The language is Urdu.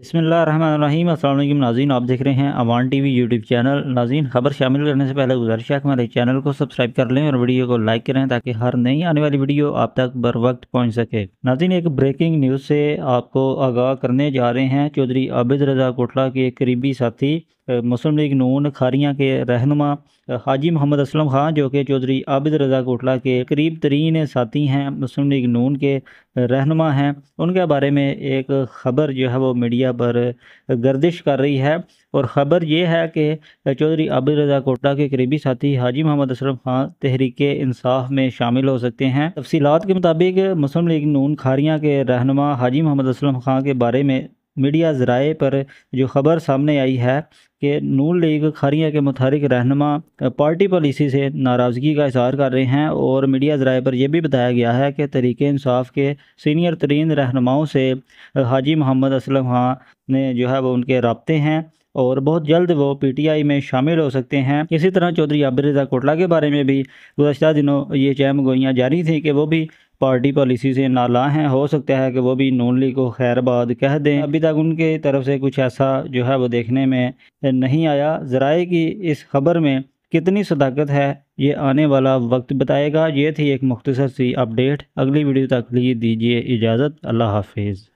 بسم اللہ الرحمن الرحیم السلام علیکم ناظرین آپ دیکھ رہے ہیں Awan T V YouTube channel ناظرین خبر شامل کرنے سے پہلے گزارش ہے کہ ہمارے چینل کو سبسکرائب کر لیں اور ویڈیو کو لائک کریں تاکہ ہر نئی آنے والی ویڈیو آپ تک بر وقت پہنچ سکے ناظرین ایک بریکنگ نیوز سے آپ کو آگاہ کرنے جا رہے ہیں چودھری عابد رضا کوٹلا کے قریبی ساتھی مسلم لیگ نون خاریاں کے رہنما حاجی محمد اسلم خان جو کہ چودھری عابد رضا کوٹلا کے قریب ترین ساتھی ہیں مسلم لیگ نون کے رہنما ہیں ان کے بارے میں ایک خبر جو ہے وہ میڈیا پر گردش کر رہی ہے اور خبر یہ ہے کہ چودھری عبد رضا کوٹا کے قریبی ساتھی حاجی محمد اسلم خان تحریک انصاف میں شامل ہو سکتے ہیں تفصیلات کے مطابق مسلم لیگ نون کھاریاں کے رہنما حاجی محمد اسلم خان کے بارے میں میڈیا ذرائع پر جو خبر سامنے آئی ہے کہ نون لیگ خاریہ کے متحرک رہنما پارٹی پالیسی سے ناراضگی کا اظہار کر رہے ہیں اور میڈیا ذرائع پر یہ بھی بتایا گیا ہے کہ طریق انصاف کے سینئر ترین رہنماؤں سے حاجی محمد اسلم ہاں نے جو ہے وہ ان کے رابطے ہیں اور بہت جلد وہ پی ٹی آئی میں شامل ہو سکتے ہیں اسی طرح چودھری رضا کوٹلا کے بارے میں بھی گزشتہ دنوں یہ چیم گوئیاں جاری تھیں کہ وہ بھی پارٹی پالیسی سے نالا ہیں ہو سکتا ہے کہ وہ بھی نون لیگ کو خیر باد کہہ دیں ابھی تک ان کے طرف سے کچھ ایسا جو ہے وہ دیکھنے میں نہیں آیا ذرائع کی اس خبر میں کتنی صداقت ہے یہ آنے والا وقت بتائے گا یہ تھی ایک مختصر سی اپڈیٹ اگلی ویڈیو تک لیے دیجیے اجازت اللہ حافظ